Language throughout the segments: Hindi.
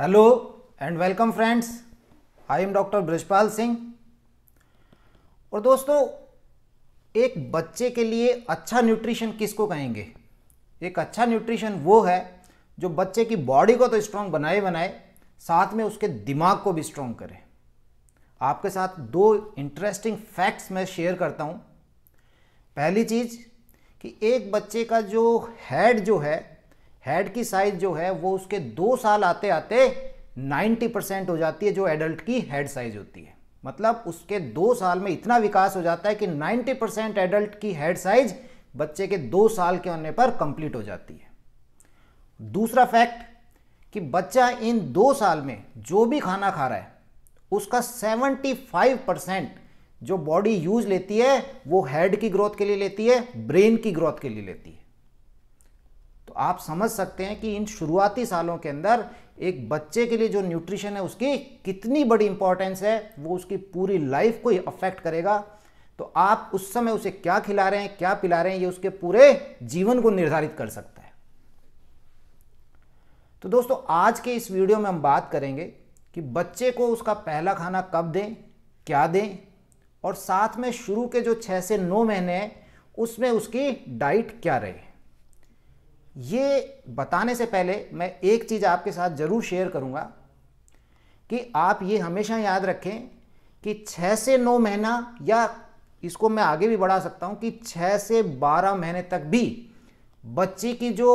hello and welcome friends I am doctor Brajpal Singh और दोस्तों एक बच्चे के लिए अच्छा न्यूट्रिशन किसको कहेंगे एक अच्छा न्यूट्रिशन वो है जो बच्चे की बॉडी को तो स्ट्रांग बनाए बनाए साथ में उसके दिमाग को भी स्ट्रांग करे आपके साथ दो इंटरेस्टिंग फैक्ट्स मैं शेयर करता हूँ पहली चीज़ कि एक बच्चे का जो हेड जो है हेड की साइज जो है वो उसके दो साल आते आते 90 परसेंट हो जाती है जो एडल्ट की हेड साइज होती है मतलब उसके दो साल में इतना विकास हो जाता है कि 90 परसेंट एडल्ट की हेड साइज बच्चे के दो साल के होने पर कंप्लीट हो जाती है दूसरा फैक्ट कि बच्चा इन दो साल में जो भी खाना खा रहा है उसका 75 परसेंट जो बॉडी यूज लेती है वो हेड की ग्रोथ के लिए लेती है ब्रेन की ग्रोथ के लिए लेती है आप समझ सकते हैं कि इन शुरुआती सालों के अंदर एक बच्चे के लिए जो न्यूट्रिशन है उसकी कितनी बड़ी इंपॉर्टेंस है वो उसकी पूरी लाइफ को ही अफेक्ट करेगा तो आप उस समय उसे क्या खिला रहे हैं क्या पिला रहे हैं ये उसके पूरे जीवन को निर्धारित कर सकता है तो दोस्तों आज के इस वीडियो में हम बात करेंगे कि बच्चे को उसका पहला खाना कब दें क्या दें और साथ में शुरू के जो छः से नौ महीने हैं उसमें उसकी डाइट क्या रहे ये बताने से पहले मैं एक चीज़ आपके साथ ज़रूर शेयर करूंगा कि आप ये हमेशा याद रखें कि छह से नौ महीना या इसको मैं आगे भी बढ़ा सकता हूं कि छह से बारह महीने तक भी बच्चे की जो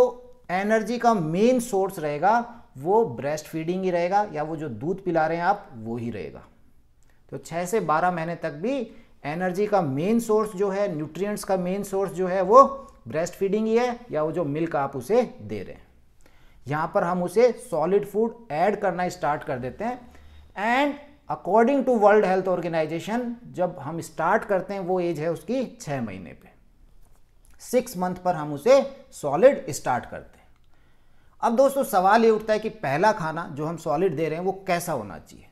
एनर्जी का मेन सोर्स रहेगा वो ब्रेस्ट फीडिंग ही रहेगा या वो जो दूध पिला रहे हैं आप वो ही रहेगा तो छह से बारह महीने तक भी एनर्जी का मेन सोर्स जो है न्यूट्रिएंट्स का मेन सोर्स जो है वो ब्रेस्ट फीडिंग ही है या वो जो मिल्क आप उसे दे रहे हैं यहाँ पर हम उसे सॉलिड फूड ऐड करना स्टार्ट कर देते हैं and according to World Health Organization जब हम स्टार्ट करते हैं वो एज है उसकी छः महीने पे सिक्स मंथ पर हम उसे सॉलिड स्टार्ट करते हैं अब दोस्तों सवाल ये उठता है कि पहला खाना जो हम सॉलिड दे रहे हैं वो कैसा होना चाहिए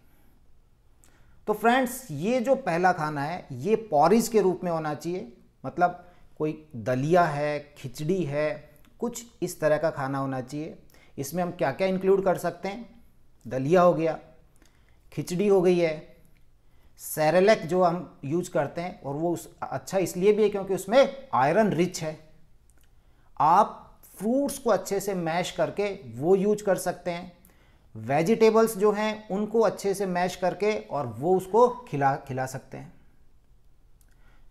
तो फ्रेंड्स ये जो पहला खाना है ये पॉरिज के रूप में होना चाहिए मतलब कोई दलिया है खिचड़ी है कुछ इस तरह का खाना होना चाहिए इसमें हम क्या क्या इंक्लूड कर सकते हैं दलिया हो गया खिचड़ी हो गई है सैरेलैक जो हम यूज करते हैं और वो उस अच्छा इसलिए भी है क्योंकि उसमें आयरन रिच है आप फ्रूट्स को अच्छे से मैश करके वो यूज कर सकते हैं वेजिटेबल्स जो हैं उनको अच्छे से मैश करके और वो उसको खिला खिला सकते हैं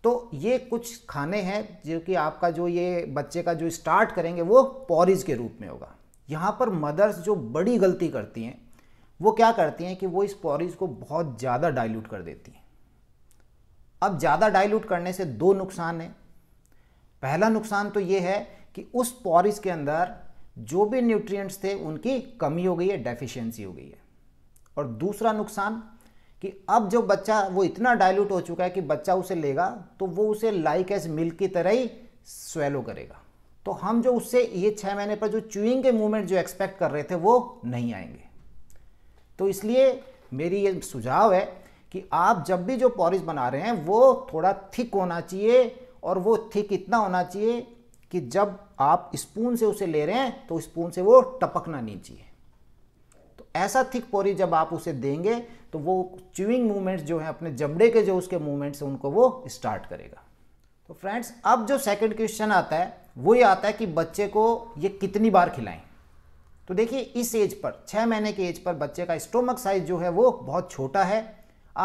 तो ये कुछ खाने हैं जो कि आपका जो ये बच्चे का जो स्टार्ट करेंगे वो पॉरिज के रूप में होगा यहाँ पर मदर्स जो बड़ी गलती करती हैं वो क्या करती हैं कि वो इस पॉरिज को बहुत ज़्यादा डाइल्यूट कर देती हैं अब ज़्यादा डाइल्यूट करने से दो नुकसान हैं पहला नुकसान तो ये है कि उस पॉरिज के अंदर जो भी न्यूट्रिएंट्स थे उनकी कमी हो गई है डेफिशिएंसी हो गई है और दूसरा नुकसान कि अब जो बच्चा वो इतना डाइल्यूट हो चुका है कि बच्चा उसे लेगा तो वो उसे लाइक एज मिल्क की तरह ही स्वेलो करेगा तो हम जो उससे ये छः महीने पर जो चूइंग के मूवमेंट जो एक्सपेक्ट कर रहे थे वो नहीं आएंगे तो इसलिए मेरी ये सुझाव है कि आप जब भी जो पॉरिज बना रहे हैं वो थोड़ा थिक होना चाहिए और वो थिक इतना होना चाहिए कि जब आप स्पून से उसे ले रहे हैं तो स्पून से वो टपकना नहीं चाहिए ऐसा थिक पोरी जब आप उसे देंगे तो वो च्यूइंग मूवमेंट्स जो है अपने जबड़े के जो उसके मूवमेंट्स हैं उनको वो स्टार्ट करेगा तो फ्रेंड्स अब जो सेकंड क्वेश्चन आता है वो ये आता है कि बच्चे को ये कितनी बार खिलाएं तो देखिए इस एज पर छः महीने के एज पर बच्चे का स्टोमक साइज जो है वो बहुत छोटा है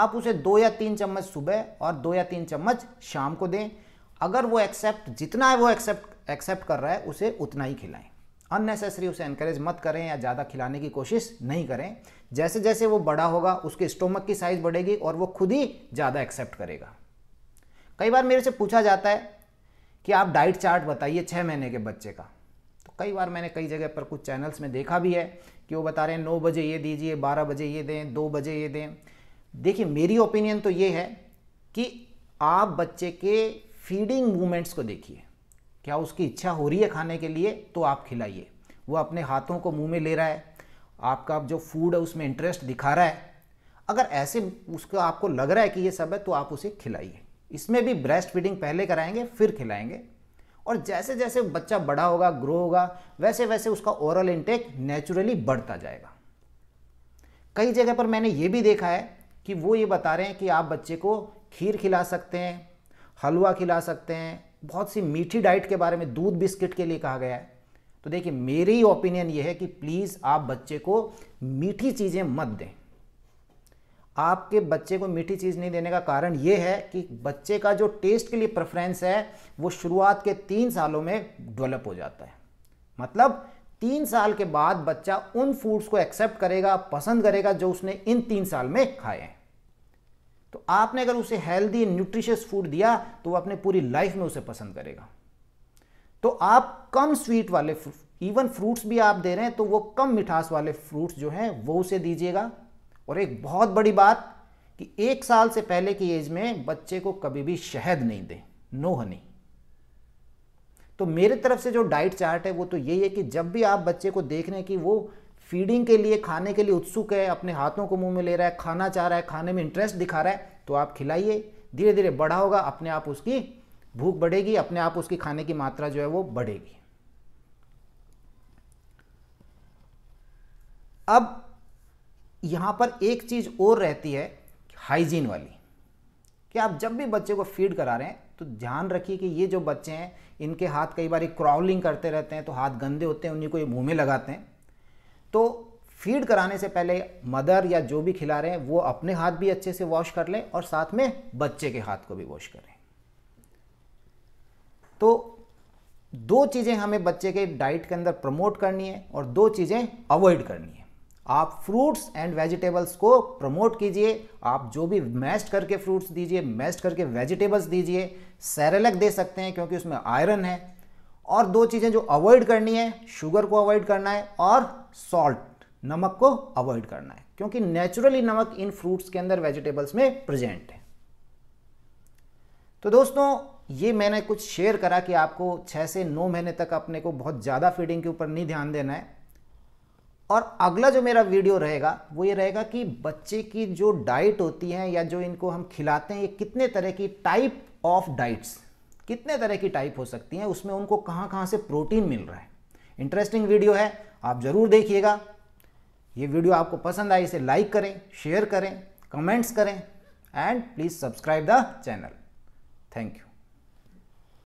आप उसे दो या तीन चम्मच सुबह और दो या तीन चम्मच शाम को दें अगर वो एक्सेप्ट जितना है वो एक्सेप्ट एक्सेप्ट कर रहा है उसे उतना ही खिलाएं अननेसेसरी उसे एनकरेज मत करें या ज़्यादा खिलाने की कोशिश नहीं करें जैसे जैसे वो बड़ा होगा उसके स्टोमक की साइज़ बढ़ेगी और वो खुद ही ज़्यादा एक्सेप्ट करेगा कई बार मेरे से पूछा जाता है कि आप डाइट चार्ट बताइए छः महीने के बच्चे का तो कई बार मैंने कई जगह पर कुछ चैनल्स में देखा भी है कि वो बता रहे हैं नौ बजे ये दीजिए बारह बजे ये दें दो बजे ये दें देखिए मेरी ओपिनियन तो ये है कि आप बच्चे के फीडिंग मूवमेंट्स को देखिए क्या उसकी इच्छा हो रही है खाने के लिए तो आप खिलाइए वो अपने हाथों को मुंह में ले रहा है आपका जो फूड है उसमें इंटरेस्ट दिखा रहा है अगर ऐसे उसका आपको लग रहा है कि ये सब है तो आप उसे खिलाइए इसमें भी ब्रेस्ट फीडिंग पहले कराएंगे फिर खिलाएंगे और जैसे जैसे बच्चा बड़ा होगा ग्रो होगा वैसे वैसे उसका ओरल इंटेक नेचुरली बढ़ता जाएगा कई जगह पर मैंने ये भी देखा है कि वो ये बता रहे हैं कि आप बच्चे को खीर खिला सकते हैं हलवा खिला सकते हैं बहुत सी मीठी डाइट के बारे में दूध बिस्किट के लिए कहा गया है तो देखिए मेरी ओपिनियन ये है कि प्लीज़ आप बच्चे को मीठी चीज़ें मत दें आपके बच्चे को मीठी चीज़ नहीं देने का कारण ये है कि बच्चे का जो टेस्ट के लिए प्रेफरेंस है वो शुरुआत के तीन सालों में डेवलप हो जाता है मतलब तीन साल के बाद बच्चा उन फूड्स को एक्सेप्ट करेगा पसंद करेगा जो उसने इन तीन साल में खाए हैं तो आपने अगर उसे हेल्दी न्यूट्रिशियस फूड दिया तो वो अपने पूरी लाइफ में उसे पसंद करेगा तो आप कम स्वीट वाले इवन फ्रूट्स भी आप दे रहे हैं तो वो कम मिठास वाले फ्रूट्स जो हैं वो उसे दीजिएगा और एक बहुत बड़ी बात कि एक साल से पहले की एज में बच्चे को कभी भी शहद नहीं दें नो हनी तो मेरे तरफ से जो डाइट चार्ट है वो तो यही है कि जब भी आप बच्चे को देख रहे हैं कि वो फीडिंग के लिए खाने के लिए उत्सुक है अपने हाथों को मुंह में ले रहा है खाना चाह रहा है खाने में इंटरेस्ट दिखा रहा है तो आप खिलाइए धीरे धीरे बड़ा होगा अपने आप उसकी भूख बढ़ेगी अपने आप उसकी खाने की मात्रा जो है वो बढ़ेगी अब यहाँ पर एक चीज़ और रहती है हाइजीन वाली कि आप जब भी बच्चे को फीड करा रहे हैं तो ध्यान रखिए कि ये जो बच्चे हैं इनके हाथ कई बार क्रॉलिंग करते रहते हैं तो हाथ गंदे होते हैं उन्हीं को ये मुंह में लगाते हैं तो फीड कराने से पहले मदर या जो भी खिला रहे हैं वो अपने हाथ भी अच्छे से वॉश कर लें और साथ में बच्चे के हाथ को भी वॉश करें तो दो चीज़ें हमें बच्चे के डाइट के अंदर प्रमोट करनी है और दो चीज़ें अवॉइड करनी है आप फ्रूट्स एंड वेजिटेबल्स को प्रमोट कीजिए आप जो भी मैस्ट करके फ्रूट्स दीजिए मैस्ट करके वेजिटेबल्स दीजिए सैरेलक दे सकते हैं क्योंकि उसमें आयरन है और दो चीज़ें जो अवॉइड करनी है शुगर को अवॉइड करना है और सॉल्ट नमक को अवॉइड करना है क्योंकि नेचुरली नमक इन फ्रूट्स के अंदर वेजिटेबल्स में प्रेजेंट है तो दोस्तों ये मैंने कुछ शेयर करा कि आपको छः से नौ महीने तक अपने को बहुत ज़्यादा फीडिंग के ऊपर नहीं ध्यान देना है और अगला जो मेरा वीडियो रहेगा वो ये रहेगा कि बच्चे की जो डाइट होती है या जो इनको हम खिलाते हैं ये कितने तरह की टाइप ऑफ डाइट्स कितने तरह की टाइप हो सकती हैं उसमें उनको कहाँ कहाँ से प्रोटीन मिल रहा है इंटरेस्टिंग वीडियो है आप ज़रूर देखिएगा ये वीडियो आपको पसंद आए इसे लाइक करें शेयर करें कमेंट्स करें and please subscribe the channel thank you